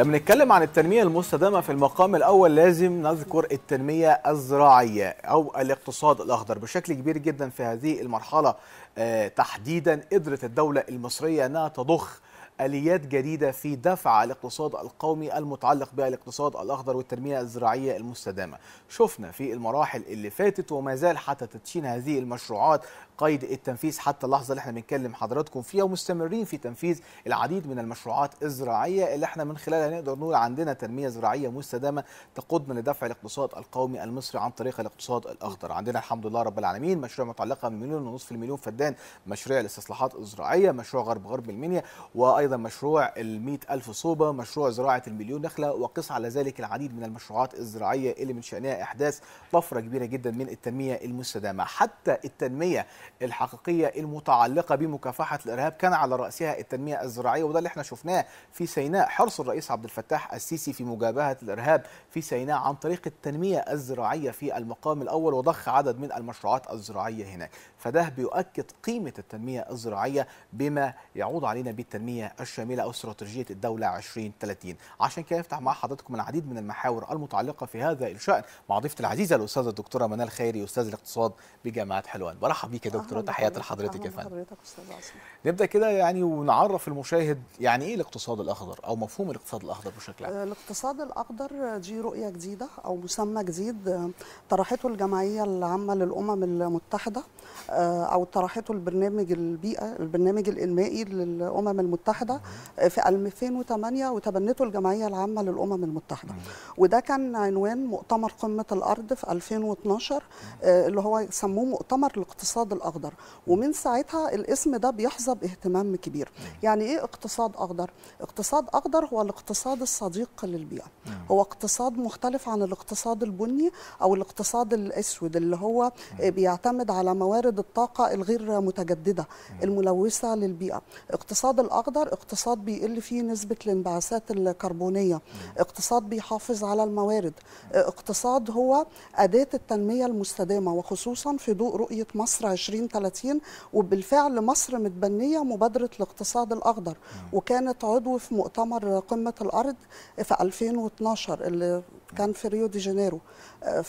لما نتكلم عن التنمية المستدامة في المقام الأول لازم نذكر التنمية الزراعية أو الاقتصاد الأخضر بشكل كبير جدا في هذه المرحلة آه، تحديدا قدرت الدولة المصرية أنها تضخ اليات جديده في دفع الاقتصاد القومي المتعلق بالاقتصاد الاخضر والتنميه الزراعيه المستدامه. شفنا في المراحل اللي فاتت وما زال حتى تدشين هذه المشروعات قيد التنفيذ حتى اللحظه اللي احنا بنتكلم حضراتكم فيها ومستمرين في تنفيذ العديد من المشروعات الزراعيه اللي احنا من خلالها نقدر نقول عندنا تنميه زراعيه مستدامه تقودنا لدفع الاقتصاد القومي المصري عن طريق الاقتصاد الاخضر. عندنا الحمد لله رب العالمين مشروع متعلقه بمليون ونصف المليون فدان، مشروع الاستصلاحات الزراعيه، مشروع غرب غرب المنيا وايضا أيضا مشروع ال ألف صوبة مشروع زراعة المليون نخلة وقص على ذلك العديد من المشروعات الزراعية اللي من شأنها إحداث طفرة كبيرة جدا من التنمية المستدامة حتى التنمية الحقيقية المتعلقة بمكافحة الإرهاب كان على رأسها التنمية الزراعية وده اللي احنا شفناه في سيناء حرص الرئيس عبد الفتاح السيسي في مجابهة الإرهاب في سيناء عن طريق التنمية الزراعية في المقام الأول وضخ عدد من المشروعات الزراعية هناك فده بيؤكد قيمة التنمية الزراعية بما يعود علينا بالتنمية الشاملة أو استراتيجية الدولة 2030 عشان كده نفتح مع حضراتكم العديد من المحاور المتعلقة في هذا الشأن مع ضيفتي العزيزة الأستاذة الدكتورة منال خيري أستاذ الاقتصاد بجامعة حلوان برحب بيك يا دكتورة تحياتي لحضرتك يا فندم نبدأ كده يعني ونعرف المشاهد يعني إيه الاقتصاد الأخضر أو مفهوم الاقتصاد الأخضر بشكل عام الاقتصاد الأخضر دي رؤية جديدة أو مسمى جديد آه، طرحته الجمعية العامة للأمم المتحدة آه، أو طرحته البرنامج البيئة البرنامج الإنمائي للأمم المتحدة المتحده في 2008 وتبنته الجمعيه العامه للامم المتحده وده كان عنوان مؤتمر قمه الارض في 2012 آه، اللي هو سموه مؤتمر الاقتصاد الاخضر ومن ساعتها الاسم ده بيحظى باهتمام كبير يعني ايه اقتصاد اخضر اقتصاد اخضر هو الاقتصاد الصديق للبيئه هو اقتصاد مختلف عن الاقتصاد البني او الاقتصاد الاسود اللي هو بيعتمد على موارد الطاقه الغير متجدده الملوثه للبيئه اقتصاد الاخضر اقتصاد بيقل فيه نسبة الانبعاثات الكربونية اقتصاد بيحافظ على الموارد اقتصاد هو أداة التنمية المستدامة وخصوصا في ضوء رؤية مصر 2030 وبالفعل مصر متبنية مبادرة الاقتصاد الأخضر وكانت عضو في مؤتمر قمة الأرض في 2012 اللي كان في ريو دي جانيرو آه،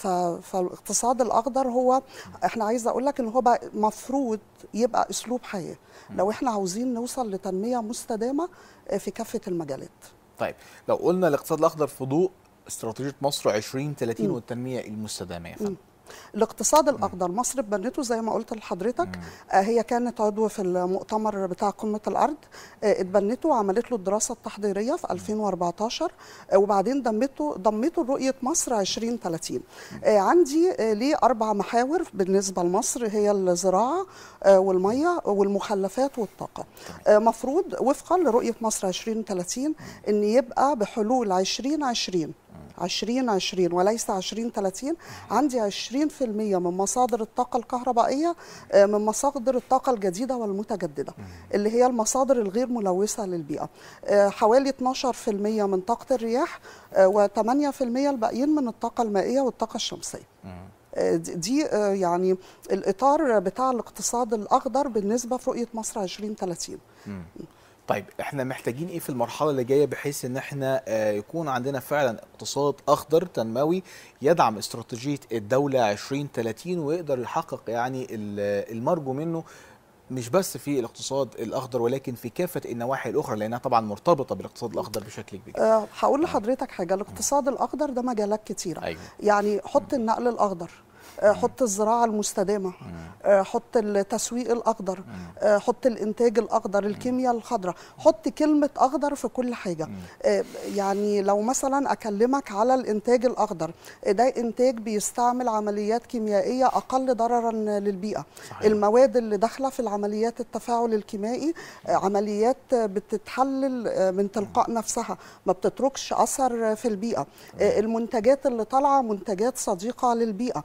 فالاقتصاد الاخضر هو احنا عايزه اقول لك ان هو بقى مفروض يبقى اسلوب حياه لو احنا عاوزين نوصل لتنميه مستدامه آه، في كافه المجالات طيب لو قلنا الاقتصاد الاخضر في ضوء استراتيجيه مصر 2030 والتنميه المستدامه يا فندم الاقتصاد الاخضر مصر اتبنته زي ما قلت لحضرتك آه، هي كانت عضو في المؤتمر بتاع قمه الارض آه، اتبنته وعملت له الدراسه التحضيريه في 2014 آه، وبعدين ضمته ضمته لرؤيه مصر 2030 عندي ليه اربع محاور بالنسبه لمصر هي الزراعه والميه والمخلفات والطاقه طيب. مفروض وفقا لرؤيه مصر 2030 ان يبقى بحلول 2020 20 20 وليس 20 30 عندي 20% من مصادر الطاقة الكهربائية آه، من مصادر الطاقة الجديدة والمتجددة اللي هي المصادر الغير ملوثة للبيئة آه، حوالي 12% من طاقة الرياح آه، و8% الباقيين من الطاقة المائية والطاقة الشمسية دي يعني الإطار بتاع الاقتصاد الأخضر بالنسبة في رؤية مصر عشرين ثلاثين طيب احنا محتاجين ايه في المرحله اللي جايه بحيث ان احنا آه، يكون عندنا فعلا اقتصاد اخضر تنموي يدعم استراتيجيه الدوله 2030 ويقدر يحقق يعني المرجو منه مش بس في الاقتصاد الاخضر ولكن في كافه النواحي الاخرى لانها طبعا مرتبطه بالاقتصاد الاخضر بشكل كبير. أه هقول نعم. لحضرتك حاجه الاقتصاد الاخضر ده مجالات كتيره أيوة. يعني حط النقل الاخضر آه، حط الزراعه المستدامه آه. آه، حط التسويق الاخضر حط الانتاج الاخضر الكيمياء الخضراء حط كلمه اخضر في كل حاجه يعني لو مثلا اكلمك على الانتاج الاخضر ده انتاج بيستعمل عمليات كيميائيه اقل ضررا للبيئه صحيح. المواد اللي داخله في العمليات التفاعل الكيميائي عمليات بتتحلل من تلقاء نفسها ما بتتركش اثر في البيئه المنتجات اللي طالعه منتجات صديقه للبيئه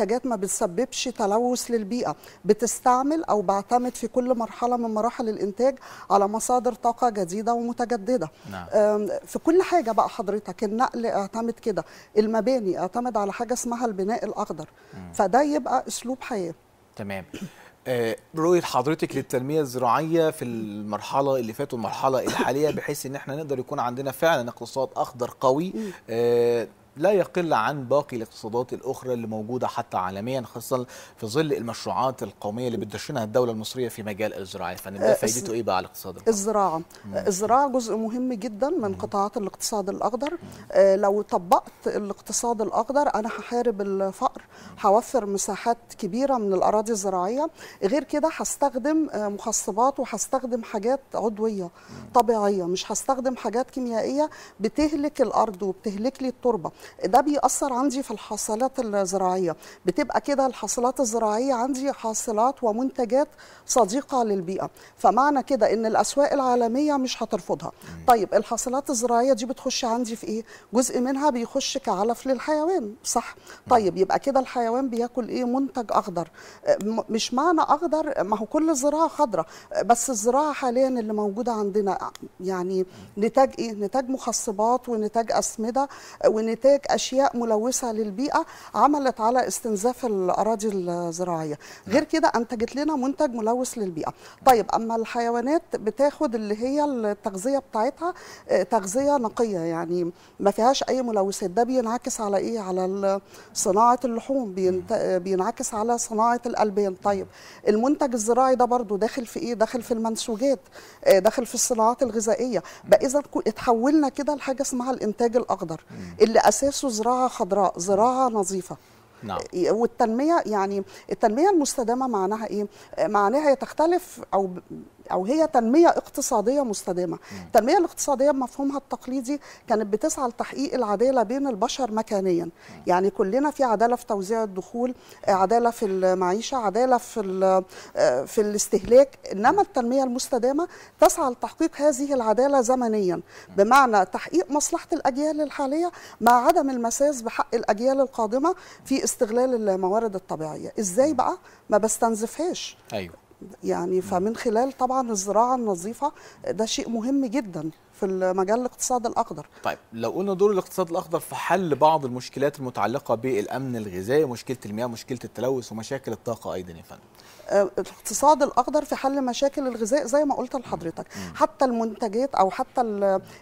منتجات ما بتسببش تلوث للبيئه بتستعمل او بعتمد في كل مرحله من مراحل الانتاج على مصادر طاقه جديده ومتجدده نعم. في كل حاجه بقى حضرتك النقل اعتمد كده المباني اعتمد على حاجه اسمها البناء الاخضر مم. فده يبقى اسلوب حياه تمام آه، رؤية حضرتك للتنمية الزراعية في المرحلة اللي فاتت والمرحلة الحالية بحيث ان احنا نقدر يكون عندنا فعلا اقتصاد اخضر قوي لا يقل عن باقي الاقتصادات الاخرى اللي موجوده حتى عالميا خاصه في ظل المشروعات القوميه اللي بتدشنها الدوله المصريه في مجال الزراعه يعني آه، فنبدا فايدته ايه بقى على الاقتصاد الزراعه الزراعه جزء مهم جدا من مم. قطاعات الاقتصاد الاخضر آه، لو طبقت الاقتصاد الاخضر انا هحارب الفقر هوفر مساحات كبيره من الاراضي الزراعيه غير كده هستخدم آه، مخصبات وهستخدم حاجات عضويه طبيعيه مش هستخدم حاجات كيميائيه بتهلك الارض وبتهلك لي التربه ده بيأثر عندي في الحاصلات الزراعية بتبقى كده الحاصلات الزراعية عندي حاصلات ومنتجات صديقة للبيئة فمعنى كده إن الأسواق العالمية مش هترفضها طيب الحاصلات الزراعية دي بتخش عندي في إيه؟ جزء منها بيخش كعلف للحيوان صح؟ طيب يبقى كده الحيوان بياكل إيه؟ منتج أخضر مش معنى أخضر ما هو كل الزراعة خضرة بس الزراعة حاليا اللي موجودة عندنا يعني نتاج إيه؟ نتاج مخصبات ونتاج أسمدة ونتاج إنتاج أشياء ملوثة للبيئة عملت على استنزاف الأراضي الزراعية غير كده أنتجت لنا منتج ملوث للبيئة طيب أما الحيوانات بتاخد اللي هي التغذية بتاعتها آه، تغذية نقية يعني ما فيهاش أي ملوثات ده بينعكس على إيه على صناعة اللحوم آه، بينعكس على صناعة الألبان طيب المنتج الزراعي ده برضو داخل في إيه داخل في المنسوجات آه، داخل في الصناعات الغذائية بقى إذا اتحولنا كده لحاجة اسمها الإنتاج الأخضر اللي أساسا اساسه زراعه خضراء زراعه نظيفه نعم. إيه، والتنميه يعني التنميه المستدامه معناها ايه معناها تختلف او او هي تنميه اقتصاديه مستدامه التنميه الاقتصاديه بمفهومها التقليدي كانت بتسعى لتحقيق العداله بين البشر مكانيا يعني كلنا في عداله في توزيع الدخول عداله في المعيشه عداله في آه، في الاستهلاك انما التنميه المستدامه تسعى لتحقيق هذه العداله زمنيا بمعنى تحقيق مصلحه الاجيال الحاليه مع عدم المساس بحق الاجيال القادمه في استغلال الموارد الطبيعيه ازاي بقى ما بستنزفهاش ايوه يعني فمن خلال طبعا الزراعه النظيفه ده شيء مهم جدا في مجال الاقتصاد الاخضر. طيب لو قلنا دور الاقتصاد الاخضر في حل بعض المشكلات المتعلقه بالامن الغذائي، مشكله المياه، مشكله التلوث ومشاكل الطاقه ايضا يا فندم. آه، الاقتصاد الاخضر في حل مشاكل الغذاء زي ما قلت لحضرتك حتى المنتجات او حتى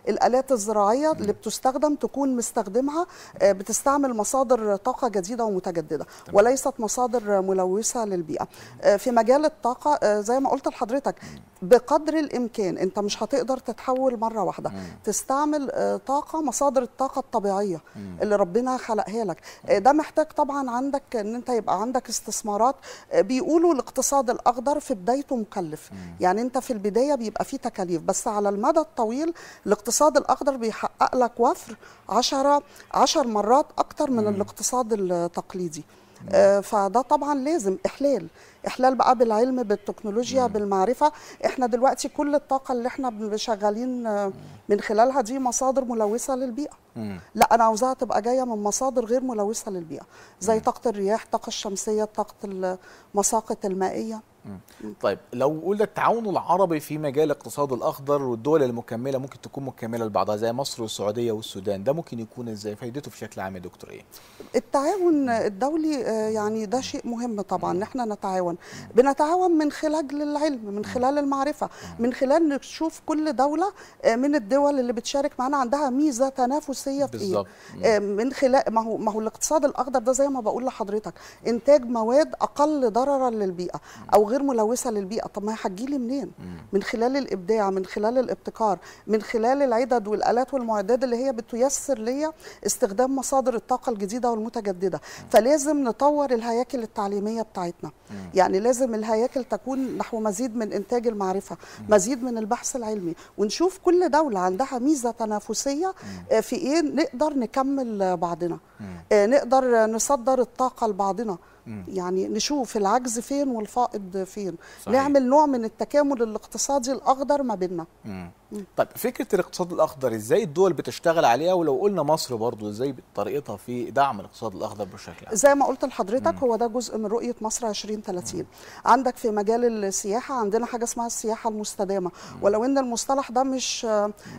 الالات الزراعيه اللي بتستخدم تكون مستخدمها آه، بتستعمل مصادر طاقه جديده ومتجدده وليست مصادر ملوثه للبيئه آه، في مجال الطاقه آه، زي ما قلت لحضرتك بقدر الامكان انت مش هتقدر تتحول مره واحده مم. تستعمل آه، طاقه مصادر الطاقه الطبيعيه مم. اللي ربنا خلقها لك آه، ده محتاج طبعا عندك ان انت يبقى عندك استثمارات بيقولوا الاقتصاد الاخضر في بدايته مكلف مم. يعني انت في البدايه بيبقى فيه تكاليف بس على المدى الطويل الاقتصاد الاخضر بيحقق لك وفر 10 10 مرات اكتر من مم. الاقتصاد التقليدي مم. فده طبعا لازم احلال احلال بقى بالعلم بالتكنولوجيا مم. بالمعرفه احنا دلوقتي كل الطاقه اللي احنا شغالين آه، من خلالها دي مصادر ملوثه للبيئه مم. لا انا عاوزاها تبقى جايه من مصادر غير ملوثه للبيئه زي مم. طاقه الرياح طاقه الشمسيه طاقه المساقط المائيه مم. طيب لو قلنا التعاون العربي في مجال الاقتصاد الاخضر والدول المكمله ممكن تكون مكمله لبعضها زي مصر والسعوديه والسودان ده ممكن يكون ازاي فائدته في شكل عام يا دكتور ايه التعاون الدولي آه، يعني ده شيء مهم طبعا ان احنا نتعاون بنتعاون بنتعاون من خلال العلم من خلال المعرفة من خلال نشوف كل دولة آه، من الدول اللي بتشارك معانا عندها ميزة تنافسية في إيه. بالظبط إيه؟ من خلال ما هو ما هو الاقتصاد الأخضر ده زي ما بقول لحضرتك إنتاج مواد أقل ضررا للبيئة أو غير ملوثة للبيئة طب ما هي لي منين من خلال الإبداع من خلال الابتكار من خلال العدد والآلات والمعدات اللي هي بتيسر ليا استخدام مصادر الطاقة الجديدة والمتجددة فلازم نطور الهياكل التعليمية بتاعتنا يعني يعني لازم الهياكل تكون نحو مزيد من إنتاج المعرفة مزيد من البحث العلمي ونشوف كل دولة عندها ميزة تنافسية آه، في إيه نقدر نكمل بعضنا آه، نقدر نصدر الطاقة لبعضنا يعني نشوف العجز فين والفائض فين صحيح. نعمل نوع من التكامل الاقتصادي الاخضر ما بيننا طيب فكره الاقتصاد الاخضر ازاي الدول بتشتغل عليها ولو قلنا مصر برضو ازاي طريقتها في دعم الاقتصاد الاخضر بشكل عام زي ما قلت لحضرتك هو ده جزء من رؤيه مصر 2030 مم. عندك في مجال السياحه عندنا حاجه اسمها السياحه المستدامه مم. ولو ان المصطلح ده مش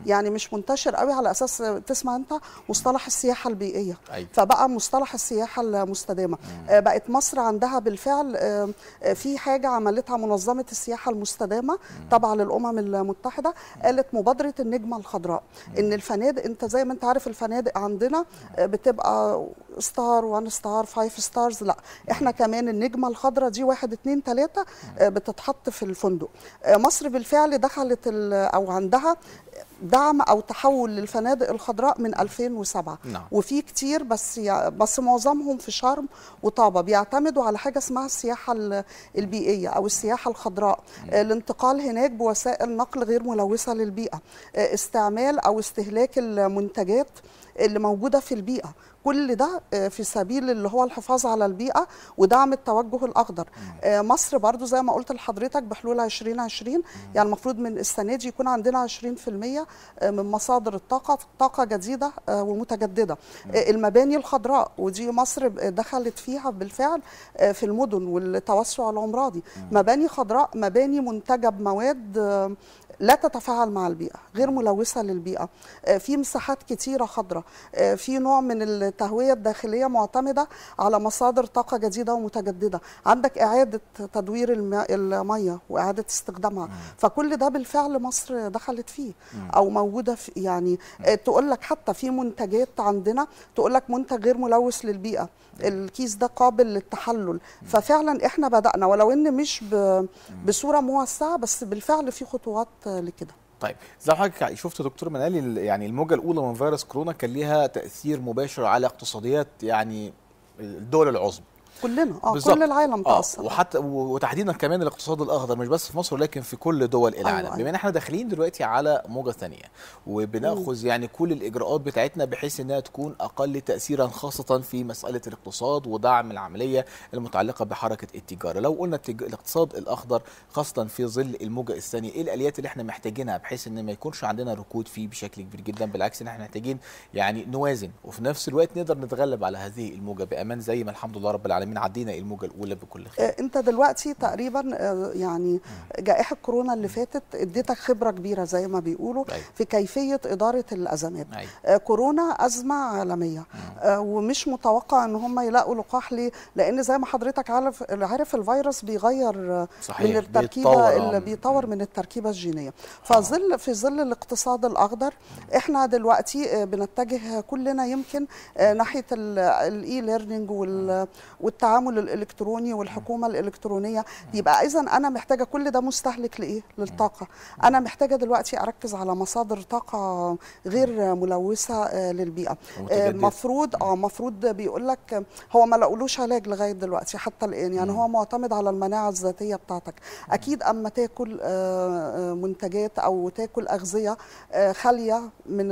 يعني مش منتشر قوي على اساس تسمع انت مصطلح السياحه البيئيه أيوة. فبقى مصطلح السياحه المستدامه آه، بقت مصر عندها بالفعل آه، آه، في حاجه عملتها منظمه السياحه المستدامه طبعا للامم المتحده قالت مبادره النجمه الخضراء ان الفنادق انت زي ما انت عارف الفنادق عندنا آه، بتبقى ستار وان ستار فايف ستارز لا احنا كمان النجمه الخضراء دي واحد اتنين تلاته آه، بتتحط في الفندق آه، مصر بالفعل دخلت او عندها دعم او تحول للفنادق الخضراء من 2007 نعم. وفي كتير بس بس معظمهم في شرم وطابه بيعتمدوا على حاجه اسمها السياحه البيئيه او السياحه الخضراء نعم. الانتقال هناك بوسائل نقل غير ملوثه للبيئه استعمال او استهلاك المنتجات اللي موجوده في البيئه كل ده آه، في سبيل اللي هو الحفاظ على البيئه ودعم التوجه الاخضر آه، مصر برضو زي ما قلت لحضرتك بحلول 2020 يعني المفروض من السنه دي يكون عندنا 20% آه، من مصادر الطاقه طاقه جديده ومتجدده المباني الخضراء ودي مصر دخلت فيها بالفعل في المدن والتوسع العمراني مباني خضراء مباني منتجه بمواد لا تتفاعل مع البيئه غير ملوثه للبيئه في مساحات كتيره خضراء في نوع من التهويه الداخليه معتمده على مصادر طاقه جديده ومتجدده عندك اعاده تدوير الميه واعاده استخدامها فكل ده بالفعل مصر دخلت فيه او موجوده في يعني تقول لك حتى في منتجات عندنا تقول لك منتج غير ملوث للبيئه الكيس ده قابل للتحلل ففعلا احنا بدانا ولو ان مش بصوره موسعه بس بالفعل في خطوات لكده طيب زي حضرتك شفت دكتور منالي يعني الموجه الاولى من فيروس كورونا كان ليها تاثير مباشر على اقتصاديات يعني الدول العظمى كلنا اه كل العالم آه، تاثر آه وحتى وتحديدا كمان الاقتصاد الاخضر مش بس في مصر ولكن في كل دول العالم أيوة. أيوة. بما ان احنا داخلين دلوقتي على موجه ثانيه وبناخذ يعني كل الاجراءات بتاعتنا بحيث انها تكون اقل تاثيرا خاصه في مساله الاقتصاد ودعم العمليه المتعلقه بحركه التجاره لو قلنا الاقتصاد الاخضر خاصه في ظل الموجه الثانيه ايه الاليات اللي احنا محتاجينها بحيث ان ما يكونش عندنا ركود فيه بشكل كبير جدا بالعكس ان احنا محتاجين يعني نوازن وفي نفس الوقت نقدر نتغلب على هذه الموجه بامان زي ما الحمد لله رب العالمين العالمين يعني عدينا إيه الموجه الاولى بكل خير آه، انت دلوقتي تقريبا آه، يعني جائحه كورونا اللي فاتت اديتك خبره كبيره زي ما بيقولوا أيوة. في كيفيه اداره الازمات أيوة. آه، كورونا ازمه عالميه ومش متوقع ان هم يلاقوا لقاح ليه لان زي ما حضرتك عارف عارف الفيروس بيغير صحيح. من التركيبه اللي بيطور من التركيبه الجينيه فظل في ظل الاقتصاد الاخضر احنا دلوقتي بنتجه كلنا يمكن ناحيه الاي ليرنينج وال والتعامل الالكتروني والحكومه الالكترونيه يبقى اذا انا محتاجه كل ده مستهلك لايه للطاقه انا محتاجه دلوقتي اركز على مصادر طاقه غير ملوثه آه، للبيئه آه، مفروض اه مفروض بيقول لك هو ما لاقولوش علاج لغايه دلوقتي حتى الان يعني هو معتمد على المناعه الذاتيه بتاعتك اكيد اما تاكل آه، منتجات او تاكل اغذيه خاليه من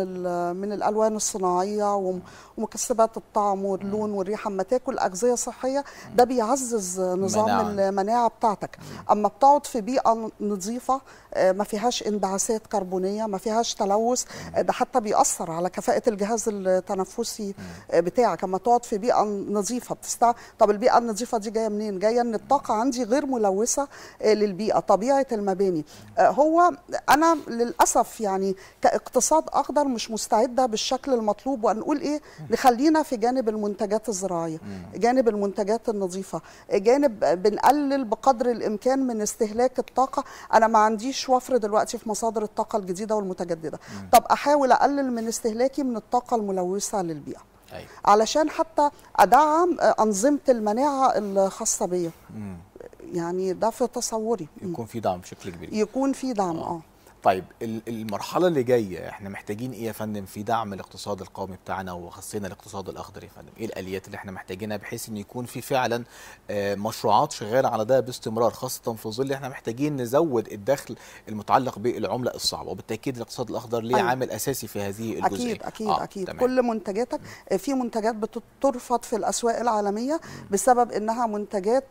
من الالوان الصناعيه ومكسبات الطعم واللون والريحه اما تاكل اغذيه صحيه شويه ده بيعزز نظام مناعة. المناعه بتاعتك اما بتقعد في بيئه نظيفه آه، ما فيهاش انبعاثات كربونيه ما فيهاش تلوث آه، ده حتى بيأثر على كفاءه الجهاز التنفسي آه، بتاعك اما تقعد في بيئه نظيفه بتستع طب البيئه النظيفه دي جايه منين جايه ان الطاقه عندي غير ملوثه للبيئه طبيعه المباني هو انا للاسف يعني كاقتصاد اخضر مش مستعده بالشكل المطلوب ونقول ايه نخلينا في جانب المنتجات الزراعيه جانب المنتجات المنتجات النظيفه جانب بنقلل بقدر الامكان من استهلاك الطاقه انا ما عنديش وفر دلوقتي في مصادر الطاقه الجديده والمتجدده مم. طب احاول اقلل من استهلاكي من الطاقه الملوثه للبيئه أيوة. علشان حتى ادعم انظمه المناعه الخاصه بيا يعني ده في تصوري يكون في دعم بشكل كبير يكون في دعم اه, آه. طيب المرحله اللي جايه احنا محتاجين ايه يا فندم في دعم الاقتصاد القومي بتاعنا وخاصه الاقتصاد الاخضر يا فندم ايه الاليات اللي احنا محتاجينها بحيث ان يكون في فعلا آه، مشروعات شغاله على ده باستمرار خاصه في ظل احنا محتاجين نزود الدخل المتعلق بالعمله الصعبه وبالتاكيد الاقتصاد الاخضر ليه أيوة. عامل اساسي في هذه الجزئيه اكيد اكيد آه. اكيد تمام. كل منتجاتك آه، في منتجات بترفض في الاسواق العالميه بسبب انها منتجات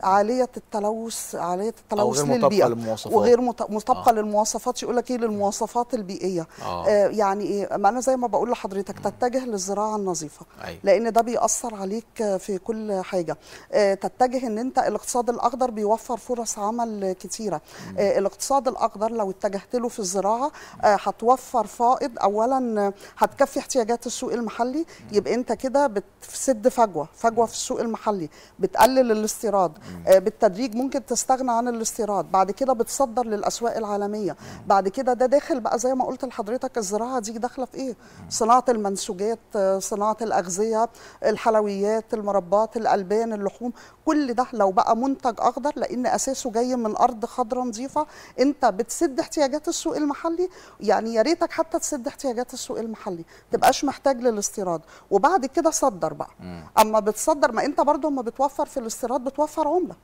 عاليه التلوث عاليه التلوث للبيئه وغير مطابقه للمواصفات وغير آه. مطابقه المواصفات يقول لك ايه للمواصفات البيئيه آه. آه يعني ايه ما انا زي ما بقول لحضرتك تتجه للزراعه النظيفه أيوة. لان ده بيأثر عليك في كل حاجه آه تتجه ان انت الاقتصاد الاخضر بيوفر فرص عمل كتيره آه الاقتصاد الاخضر لو اتجهت له في الزراعه آه، هتوفر آه فائض اولا هتكفي احتياجات السوق المحلي يبقى انت كده بتسد فجوه فجوه في السوق المحلي بتقلل الاستيراد آه بالتدريج ممكن تستغنى عن الاستيراد بعد كده بتصدر للاسواق العالميه الوطنيه بعد كده ده داخل بقى زي ما قلت لحضرتك الزراعه دي داخله في ايه صناعه المنسوجات صناعه الاغذيه الحلويات المربات الالبان اللحوم كل ده لو بقى منتج اخضر لان اساسه جاي من ارض خضراء نظيفه انت بتسد احتياجات السوق المحلي يعني يا ريتك حتى تسد احتياجات السوق المحلي تبقاش محتاج للاستيراد وبعد كده صدر بقى اما بتصدر ما انت برضو اما بتوفر في الاستيراد بتوفر عمله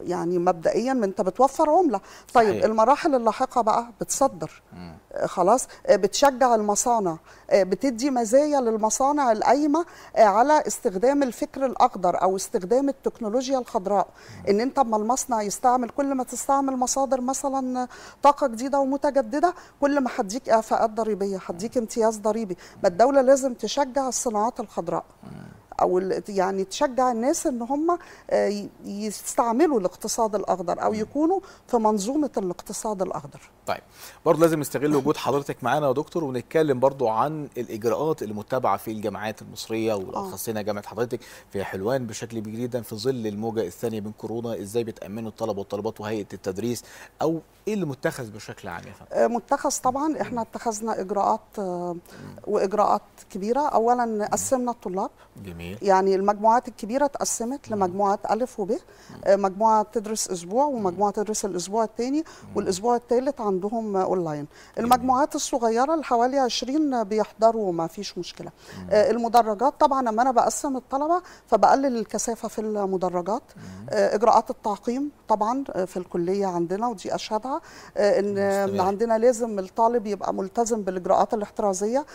يعني مبدئيا انت بتوفر عمله طيب صحيح. المراحل اللاحقه بقى بتصدر مم. آه، خلاص آه، بتشجع المصانع آه، بتدي مزايا للمصانع القايمه على استخدام الفكر الاخضر او استخدام التكنولوجيا الخضراء مم. ان انت اما المصنع يستعمل كل ما تستعمل مصادر مثلا طاقه جديده ومتجدده كل ما هديك اعفاءات ضريبيه هديك امتياز ضريبي ما الدوله لازم تشجع الصناعات الخضراء مم. او يعني تشجع الناس ان هم آه، يستعملوا الاقتصاد الاخضر او يكونوا في منظومه الاقتصاد الاخضر طيب برضه لازم نستغل وجود حضرتك معانا يا دكتور ونتكلم برضه عن الاجراءات المتبعه في الجامعات المصريه آه. والاخص هنا جامعه حضرتك في حلوان بشكل كبير جدا في ظل الموجه الثانيه من كورونا ازاي بتامنوا الطلبه والطالبات وهيئه التدريس او ايه اللي متخذ بشكل عام يا آه، متخذ طبعا احنا اتخذنا اجراءات واجراءات كبيره اولا قسمنا الطلاب جميل جميل. يعني المجموعات الكبيرة تقسمت لمجموعات ألف وب آه، مجموعة تدرس أسبوع ومجموعة تدرس الأسبوع الثاني والأسبوع الثالث عندهم أونلاين المجموعات الصغيرة اللي حوالي 20 بيحضروا ما فيش مشكلة آه، المدرجات طبعا لما أنا بقسم الطلبة فبقلل الكثافة في المدرجات آه، إجراءات التعقيم طبعا في الكلية عندنا ودي أشهدها إن مستمر. عندنا لازم الطالب يبقى ملتزم بالإجراءات الاحترازية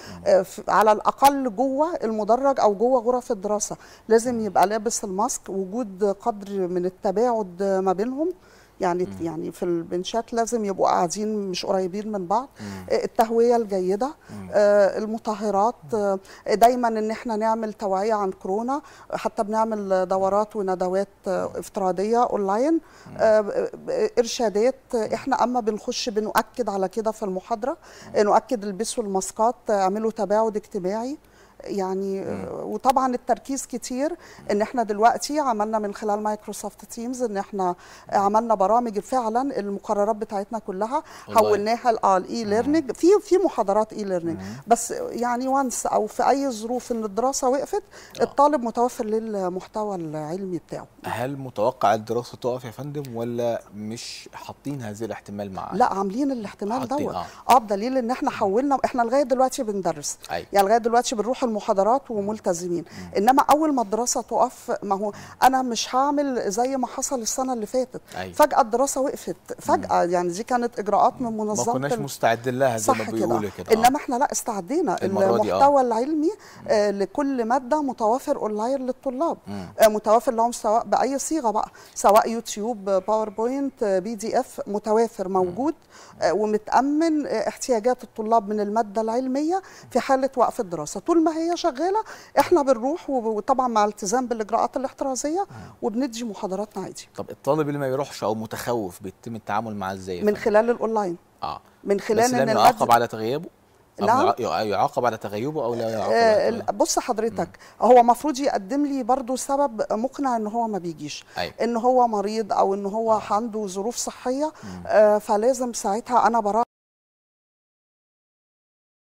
على الأقل جوه المدرج أو جوه غرف الدراسة الدراسه لازم يبقى لابس الماسك وجود قدر من التباعد ما بينهم يعني مم. يعني في البنشات لازم يبقوا قاعدين مش قريبين من بعض مم. التهويه الجيده مم. آه المطهرات آه دايما ان احنا نعمل توعيه عن كورونا حتى بنعمل دورات وندوات آه افتراضيه اونلاين آه ارشادات آه احنا اما بنخش بنؤكد على كده في المحاضره نؤكد البسوا الماسكات اعملوا تباعد اجتماعي يعني وطبعا التركيز كتير ان احنا دلوقتي عملنا من خلال مايكروسوفت تيمز ان احنا عملنا برامج فعلا المقررات بتاعتنا كلها حولناها الاي آه، ليرنينج في في محاضرات اي ليرنينج بس يعني وانس او في اي ظروف ان الدراسه وقفت آه. الطالب متوفر للمحتوى العلمي بتاعه هل متوقع الدراسه تقف يا فندم ولا مش حاطين هذا الاحتمال مع لا عاملين الاحتمال دوت آه. اه بدليل ان احنا حولنا احنا لغايه دلوقتي بندرس أي. يعني لغايه دلوقتي بنروح المحاضرات وملتزمين انما اول ما الدراسه تقف ما هو انا مش هعمل زي ما حصل السنه اللي فاتت أيوة. فجاه الدراسه وقفت فجاه يعني دي كانت اجراءات من منظمه ما كناش مستعدين لها زي ما بيقولوا كده آه. انما احنا لا استعدينا آه. المحتوى آه. العلمي آه لكل ماده متوافر اونلاين للطلاب آه متوافر لهم سواء باي صيغه بقى سواء يوتيوب باوربوينت بي دي اف متوافر موجود آه ومتامن آه احتياجات الطلاب من الماده العلميه في حاله وقف الدراسه طول ما هي هي شغاله احنا بنروح وطبعا مع التزام بالاجراءات الاحترازيه وبندي محاضراتنا عادي طب الطالب اللي ما بيروحش او متخوف بيتم التعامل معاه ازاي من خلال الاونلاين اه من خلال بس ان يعاقب على تغيبه لا نعم. يعاقب على تغيبه او لا يعاقب آه على بص حضرتك مم. هو المفروض يقدم لي برضو سبب مقنع ان هو ما بيجيش أيوة. ان هو مريض او ان هو آه. عنده ظروف صحيه آه فلازم ساعتها انا برا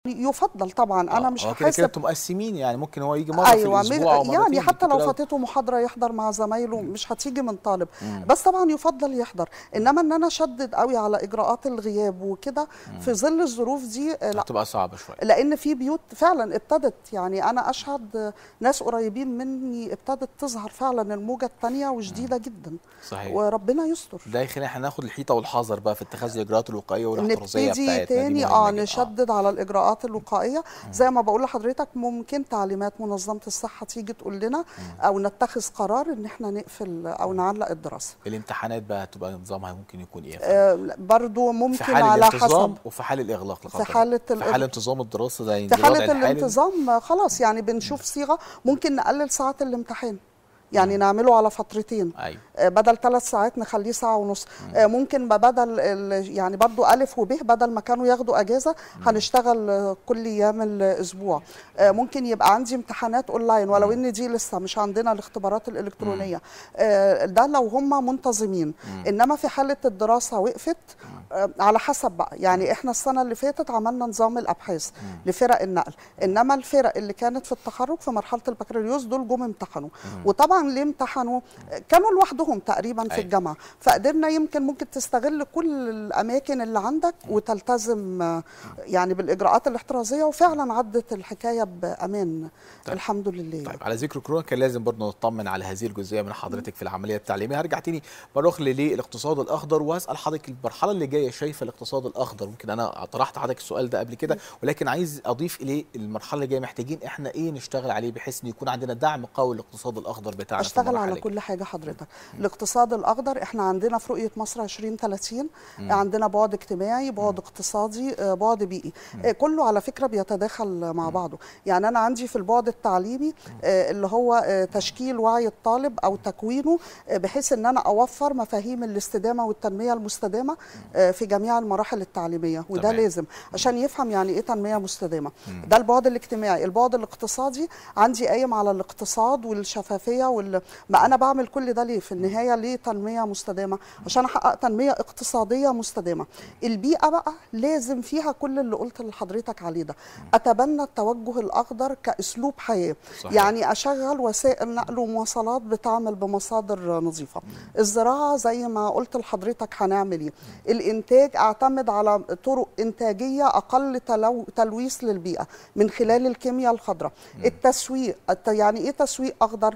يفضل طبعا آه انا مش هحسب آه، كده كده انتم مقسمين يعني ممكن هو يجي مره أيوة في الاسبوع أو يعني حتى لو فاتته محاضره يحضر مع زمايله مش هتيجي من طالب مم. بس طبعا يفضل يحضر انما ان انا اشدد قوي على اجراءات الغياب وكده في ظل الظروف دي آه، لا هتبقى صعبه شويه لان في بيوت فعلا ابتدت يعني انا اشهد ناس قريبين مني ابتدت تظهر فعلا الموجه الثانيه وشديده جدا صحيح وربنا يستر ده يخلينا احنا ناخد الحيطه والحذر بقى في اتخاذ الاجراءات الوقائيه والاحترازيه بتاعتنا نبتدي تاني آه،, اه نشدد على الاجراءات الاجراءات الوقائيه زي ما بقول لحضرتك ممكن تعليمات منظمه الصحه تيجي تقول لنا او نتخذ قرار ان احنا نقفل او نعلق الدراسه الامتحانات بقى هتبقى نظامها ممكن يكون ايه آه، برضو ممكن في حال على حسب وفي حال الاغلاق في حاله في حال انتظام الدراسه زي في يعني حاله الانتظام خلاص يعني بنشوف صيغه ممكن نقلل ساعات الامتحان يعني نعمله على فترتين أي. أيوة. آه، بدل ثلاث ساعات نخليه ساعه ونص آه، مم. ممكن بدل يعني برضو الف وب بدل ما كانوا ياخدوا اجازه مم. هنشتغل آه، كل ايام الاسبوع ممكن يبقى عندي امتحانات اونلاين ولو ان دي لسه مش عندنا الاختبارات الالكترونيه مم. ده لو هم منتظمين انما في حاله الدراسه وقفت على حسب بقى يعني احنا السنه اللي فاتت عملنا نظام الابحاث لفرق النقل انما الفرق اللي كانت في التخرج في مرحله البكالوريوس دول جم امتحنوا وطبعا كانوا اللي امتحنوا كانوا لوحدهم تقريبا في أيه. الجامعه فقدرنا يمكن ممكن تستغل كل الاماكن اللي عندك وتلتزم يعني بالاجراءات الاحترازيه وفعلا عدت الحكايه بامان طيب. الحمد لله طيب على ذكر كورونا كان لازم برضه نطمن على هذه الجزئيه من حضرتك في العمليه التعليميه هرجع تاني مره للاقتصاد الاخضر واسال حضرتك المرحله اللي جايه شايفه الاقتصاد الاخضر ممكن انا طرحت حضرتك السؤال ده قبل كده ولكن عايز اضيف اليه المرحله اللي جايه محتاجين احنا ايه نشتغل عليه بحيث ان يكون عندنا دعم قوي للاقتصاد الاخضر بتاعنا اشتغل على كل حاجه حضرتك مم. الاقتصاد الاخضر احنا عندنا في رؤيه مصر 2030 مم. عندنا بعد اجتماعي بعد مم. اقتصادي آه، بعد بيئي مم. آه، كله على فكره بيتداخل مع بعضه يعني انا عندي في البعد التعليمي آه، اللي هو تشكيل وعي الطالب او تكوينه بحيث ان انا اوفر مفاهيم الاستدامه والتنميه المستدامه في جميع المراحل التعليميه وده طبعًا. لازم عشان يفهم يعني ايه تنميه مستدامه مم. ده البعد الاجتماعي البعد الاقتصادي عندي قايم على الاقتصاد والشفافيه وال... ما انا بعمل كل ده ليه في النهايه ليه تنميه مستدامه عشان احقق تنميه اقتصاديه مستدامه البيئه بقى لازم فيها كل اللي قلت لحضرتك عليه ده اتبنى التوجه الاخضر كاسلوب حياه صحيح. يعني اشغل وسائل نقل ومواصلات بتعمل بمصادر نظيفه الزراعه زي ما قلت لحضرتك هنعمل ايه الانتاج اعتمد على طرق انتاجيه اقل تلو... تلويث للبيئه من خلال الكيمياء الخضراء التسويق يعني ايه تسويق اخضر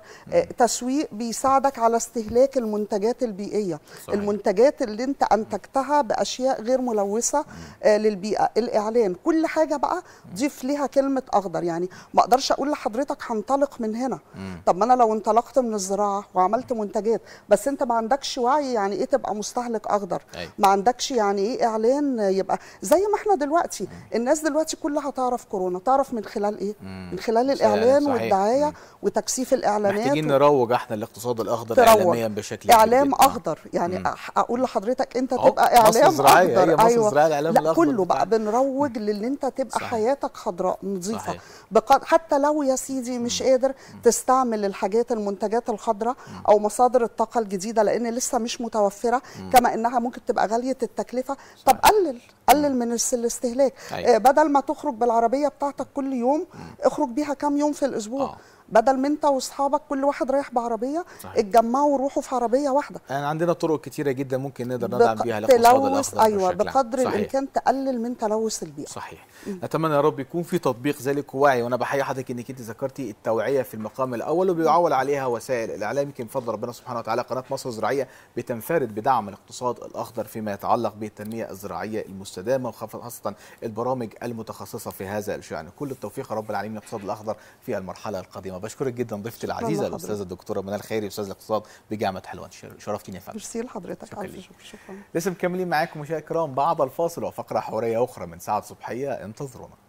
تسويق بيساعدك على استهلاك المنتجات البيئيه صحيح. المنتجات اللي انت انتجتها باشياء غير ملوثه آه، للبيئه الاعلان كل حاجه بقى ضيف ليها كلمه اخضر يعني ما اقدرش اقول لحضرتك هنطلق من هنا طب ما انا لو انطلقت من الزراعه وعملت منتجات بس انت ما عندكش وعي يعني ايه تبقى مستهلك اخضر ما عندكش يعني ايه اعلان يبقى زي ما احنا دلوقتي الناس دلوقتي كلها تعرف كورونا تعرف من خلال ايه من خلال الاعلان والدعايه وتكثيف الاعلانات تروج احنا الاقتصاد الاخضر تروج. اعلاميا بشكل اعلام آه. اخضر يعني مم. اقول لحضرتك انت تبقى اعلام زراعية. اخضر مصر ايوه زراعي الاعلام لا الأخضر كله بقى بنروج للي انت تبقى صحيح. حياتك خضراء نظيفه بقد... حتى لو يا سيدي مش مم. قادر تستعمل الحاجات المنتجات الخضراء او مصادر الطاقه الجديده لان لسه مش متوفره مم. كما انها ممكن تبقى غاليه التكلفه صحيح. طب قلل قلل من الاستهلاك أيوة. آه، بدل ما تخرج بالعربيه بتاعتك كل يوم اخرج بيها كام يوم في الاسبوع آه. بدل ما انت واصحابك كل واحد رايح بعربيه صحيح. اتجمعوا وروحوا في عربيه واحده يعني عندنا طرق كتيره جدا ممكن نقدر ندعم بيها الاقتصاد الاخضر ايوه بقدر الامكان تقلل من تلوث البيئه صحيح م. اتمنى يا رب يكون في تطبيق ذلك واعي وانا بحيي حضرتك انك انت ذكرتي التوعيه في المقام الاول وبيعول عليها وسائل الاعلام يمكن بفضل ربنا سبحانه وتعالى قناه مصر الزراعيه بتنفرد بدعم الاقتصاد الاخضر فيما يتعلق بالتنميه الزراعيه المستدامه وخاصه البرامج المتخصصه في هذا الشان كل التوفيق رب العالمين الاقتصاد الاخضر في المرحله القادمه بشكرك جدا ضيفتي العزيزه الاستاذه الدكتوره منال خيري استاذ الاقتصاد بجامعه حلوان شرفتيني يا فندم ميرسي لحضرتك شكرا, شكرا لسه مكملين معاكم مشاهدينا الكرام بعد الفاصل وفقره حواريه اخرى من ساعه صبحيه انتظرونا